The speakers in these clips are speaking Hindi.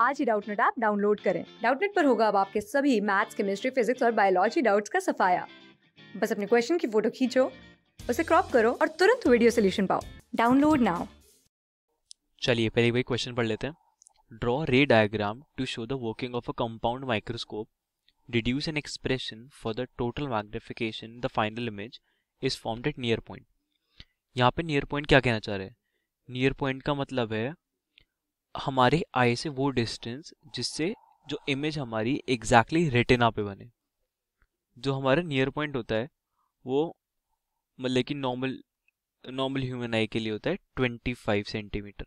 आज ही डाउटनेट ऐप डाउनलोड करें डाउटनेट पर होगा अब आपके सभी मैथ्स केमिस्ट्री फिजिक्स और बायोलॉजी डाउट्स का सफाया बस अपने क्वेश्चन की फोटो खींचो उसे क्रॉप करो और तुरंत वीडियो सोल्यूशन पाओ डाउनलोड नाउ चलिए पहले वही क्वेश्चन पढ़ लेते हैं draw ray diagram to show the working of a compound microscope deduce an expression for the total magnification the final image is formed at near point यहाँ पे नियर पॉइंट क्या कहना चाह रहे हैं नियर पॉइंट का मतलब है हमारे आई से वो डिस्टेंस जिससे जो इमेज हमारी एग्जैक्टली exactly रेटिना पे बने जो हमारा नियर पॉइंट होता है वो मतलब कि नॉर्मल नॉर्मल ह्यूमन आई के लिए होता है ट्वेंटी फाइव सेंटीमीटर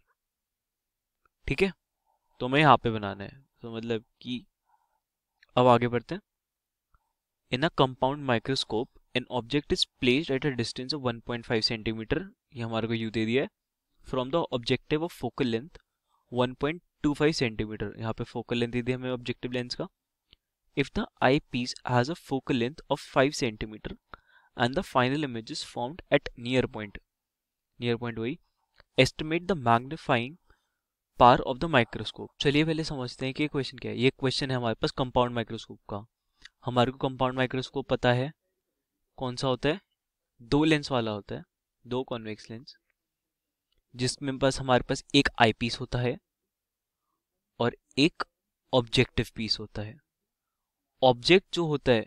ठीक है तो हमें यहाँ पे बनाना है तो मतलब कि अब आगे बढ़ते हैं in a compound microscope an object is placed at a distance of 1.5 centimetre ये हमारे को यू दे दिया है from the objective of focal length 1.25 centimetre यहाँ पे फोकल लेंथ दी हमें ऑब्जेक्टिव लेंस का if the eye piece has a focal length of 5 centimetre and the final image is formed at near point near point वही estimate the magnifying power of the microscope चलिए पहले समझते हैं कि क्वेश्चन क्या है ये क्वेश्चन है हमारे पास कंपाउंड माइक्रोस्कोप का हमारे को कंपाउंड माइक्रोस्कोप पता है कौन सा होता है दो लेंस वाला होता है दो कॉन्वेक्स लेंस जिसमें पास हमारे पास एक आईपीस होता है और एक ऑब्जेक्टिव पीस होता है ऑब्जेक्ट जो होता है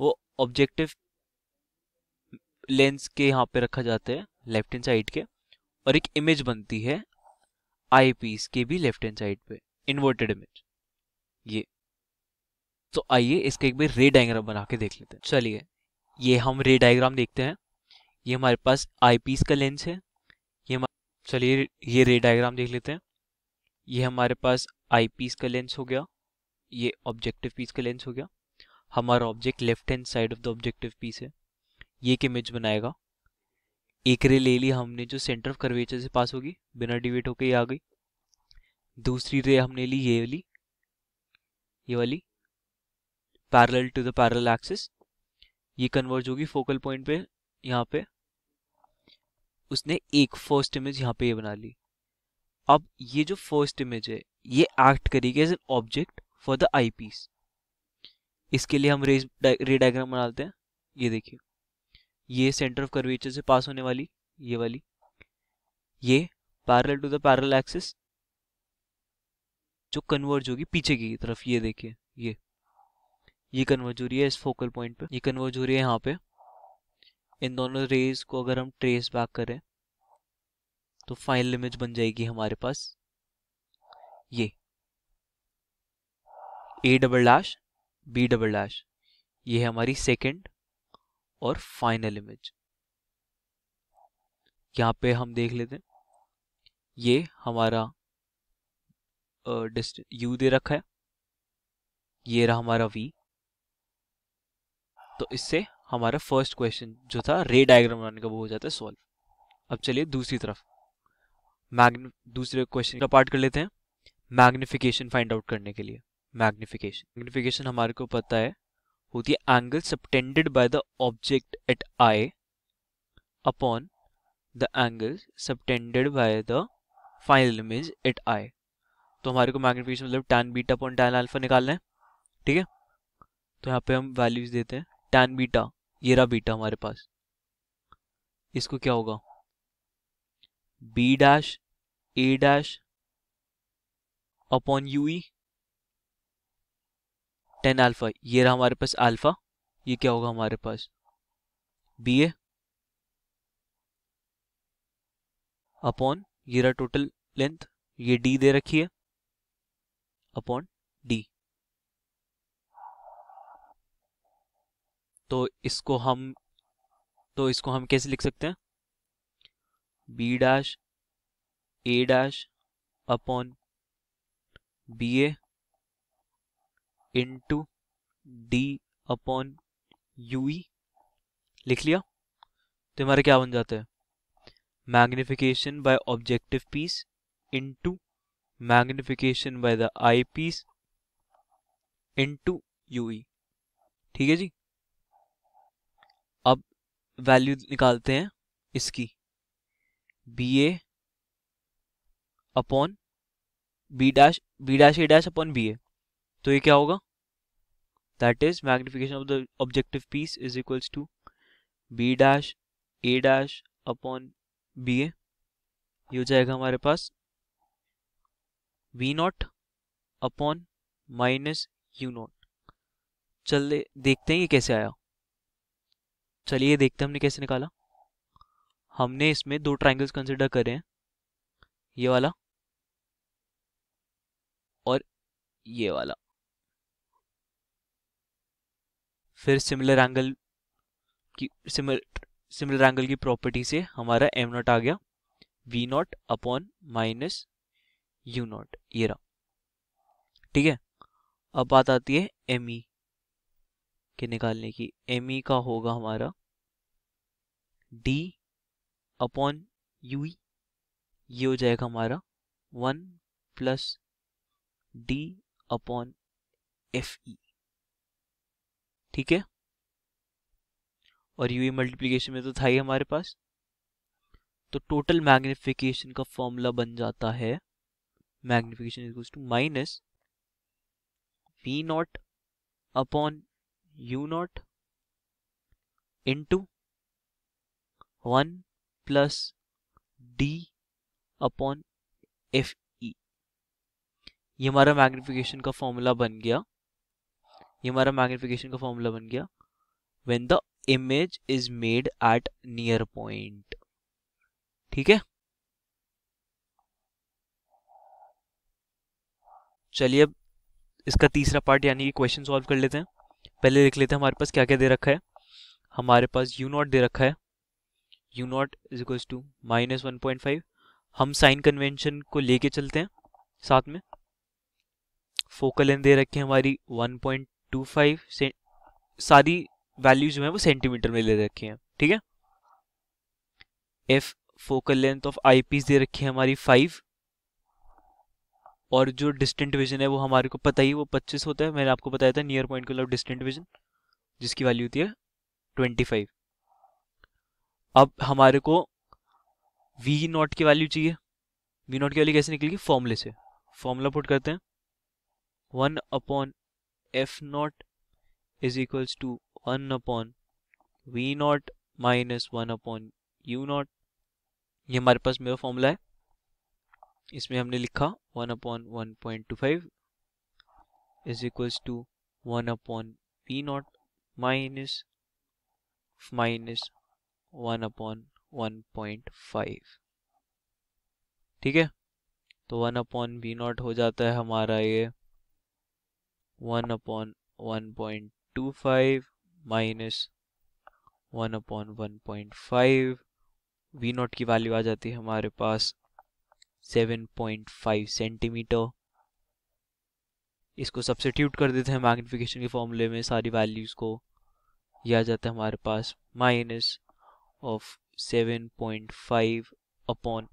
वो ऑब्जेक्टिव लेंस के यहाँ पे रखा जाता है लेफ्ट हैंड साइड के और एक इमेज बनती है आई पीस के भी लेफ्ट हैंड साइड पे इन्वर्टेड इमेज ये तो आइए इसका एक बार रे डायग्राम बना के देख लेते हैं चलिए ये हम रे डायग्राम देखते हैं ये हमारे पास आई पीस का लेंस है ये चलिए ये रे डायग्राम देख लेते हैं ये हमारे पास आई पीस का लेंस हो गया ये ऑब्जेक्टिव पीस का लेंस हो गया हमारा object left hand side of the objective piece है ये एक इमेज बनाएगा एक रे ले ली हमने जो सेंटर ऑफ कर्वेचर से पास होगी बिना डिवेट होके ये आ गई दूसरी रे हमने ली ये वाली ये वाली parallel to the parallel axis ये कन्वर्ज होगी फोकल पॉइंट पे यहाँ पे उसने एक फर्स्ट इमेज यहाँ पे ये बना ली अब ये जो फर्स्ट इमेज है ये एक्ट करेगी as an object for the eye piece इसके लिए हम रेज रे डायग्राम बनाते हैं ये देखिए ये सेंटर ऑफ कर्वेचर से पास होने वाली ये वाली ये parallel to the parallel axis जो कन्वर्ज होगी पीछे की तरफ ये देखिए ये ये कन्वर्ज हो रही है इस फोकल पॉइंट पे ये कन्वर्ज हो रही है यहाँ पे इन दोनों रेज को अगर हम ट्रेस बैक करें तो फाइनल इमेज बन जाएगी हमारे पास ये A double dash B double dash ये है हमारी सेकंड और फाइनल इमेज यहाँ पे हम देख लेते हैं ये हमारा यू दे रखा है ये रहा हमारा वी तो इससे हमारा फर्स्ट क्वेश्चन जो था रे डायग्राम बनाने का वो हो जाता है सॉल्व अब चलिए दूसरी तरफ मैग्न दूसरे क्वेश्चन का पार्ट कर लेते हैं मैग्निफिकेशन फाइंड आउट करने के लिए मैग्निफिकेशन मैग्निफिकेशन हमारे को पता है होती है angle subtended by the object at eye upon the angle subtended by the final image at eye तो हमारे को मैग्निफिकेशन मतलब tan beta upon tan alpha निकालना है ठीक है तो यहाँ पे हम वैल्यूज देते हैं टैन बीटा येरा बीटा हमारे पास इसको क्या होगा b dash a dash upon u e tan alpha ये रहा हमारे पास अल्फा ये क्या होगा हमारे पास बी ए अपॉन ये रहा टोटल लेंथ ये डी दे रखी है अपॉन डी तो इसको हम तो इसको हम कैसे लिख सकते हैं B dash A dash upon B A into D upon u e लिख लिया तो हमारे क्या बन जाते हैं magnification by objective piece into magnification by the eye piece into u e ठीक है जी अब वैल्यू निकालते हैं इसकी B A upon B dash B dash A dash upon B A तो ये क्या होगा that is magnification of the objective piece is equals to B dash A dash upon B A हो जाएगा हमारे पास v not upon minus u not चल देखते हैं ये कैसे आया चलिए देखते हैं हमने कैसे निकाला हमने इसमें दो ट्राइंगल्स कंसिडर करे हैं ये वाला और ये वाला फिर सिमिलर एंगल की सिमिलर सिमिलर एंगल की प्रॉपर्टी से हमारा एम नॉट आ गया v not upon minus u not ये रहा ठीक है अब बात आती है एम ई e के निकालने की एम ई e का होगा हमारा डी अपॉन यू e, ये हो जाएगा हमारा one plus D upon f e ठीक है और यू मल्टीप्लीकेशन e में तो था ही हमारे पास तो टोटल मैग्निफिकेशन का फॉर्मूला बन जाता है magnification is to minus v not upon u not to one plus D upon f e ये हमारा मैग्निफिकेशन का फॉर्मूला बन गया ये हमारा मैग्निफिकेशन का फॉर्मूला बन गया when the image is made at near point ठीक है चलिए अब इसका तीसरा पार्ट यानी कि क्वेश्चन सॉल्व कर लेते हैं पहले लिख लेते हैं हमारे पास क्या क्या दे रखा है हमारे पास यू नॉट दे रखा है u not is equals to minus one point five हम साइन कन्वेंशन को लेके चलते हैं साथ में फोकल लेंथ दे रखे हमारी वन पॉइंट टू फाइव सारी वैल्यू जो है वो सेंटीमीटर में ले रखे हैं ठीक है F focal length of eyepiece दे रखी है हमारी फाइव और जो डिस्टेंट विजन है वो हमारे को पता ही वो पच्चीस होता है मैंने आपको बताया था नियर पॉइंट के लॉफ डिस्टेंट विजन जिसकी वैल्यू होती है ट्वेंटी फाइव अब हमारे को वी नॉट की वैल्यू चाहिए वी नॉट की वैल्यू कैसे निकलेगी फॉर्मूले से फॉर्मूला पुट करते हैं one upon f naught is equals to one upon v naught minus one upon u not ये हमारे पास मेरा फॉर्मूला है इसमें हमने लिखा one upon one point two five is equals to one upon v naught minus minus one upon one point five ठीक है तो वन अपॉन वी नॉट हो जाता है हमारा ये one upon one point two five minus one upon one point five v naught की वैल्यू आ जाती है हमारे पास सेवन पॉइंट फाइव सेंटीमीटर इसको सब्सिट्यूट कर देते हैं मैग्निफिकेशन के फॉर्मूले में सारी वैल्यूज़ को यह आ जाता है हमारे पास minus of 7.5 upon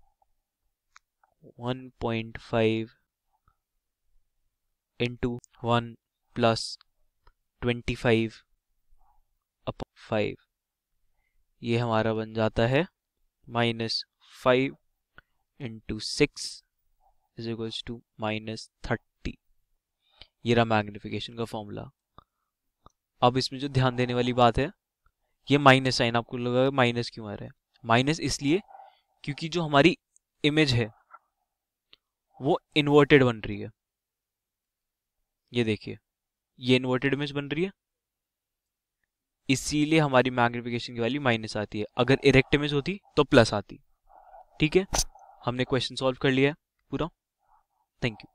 1.5 into 1 plus 25 upon 5 ये हमारा बन जाता है minus 5 into 6 is equals to minus 30 ये रहा magnification का formula अब इसमें जो ध्यान देने वाली बात है ये माइनस साइन आपको लगा माइनस क्यों आ रहा है माइनस इसलिए क्योंकि जो हमारी इमेज है वो इन्वर्टेड बन रही है ये देखिए ये इन्वर्टेड इमेज बन रही है इसीलिए हमारी मैग्निफिकेशन की वैल्यू माइनस आती है अगर इरेक्ट इमेज होती तो प्लस आती ठीक है हमने क्वेश्चन सॉल्व कर लिया है पूरा थैंक यू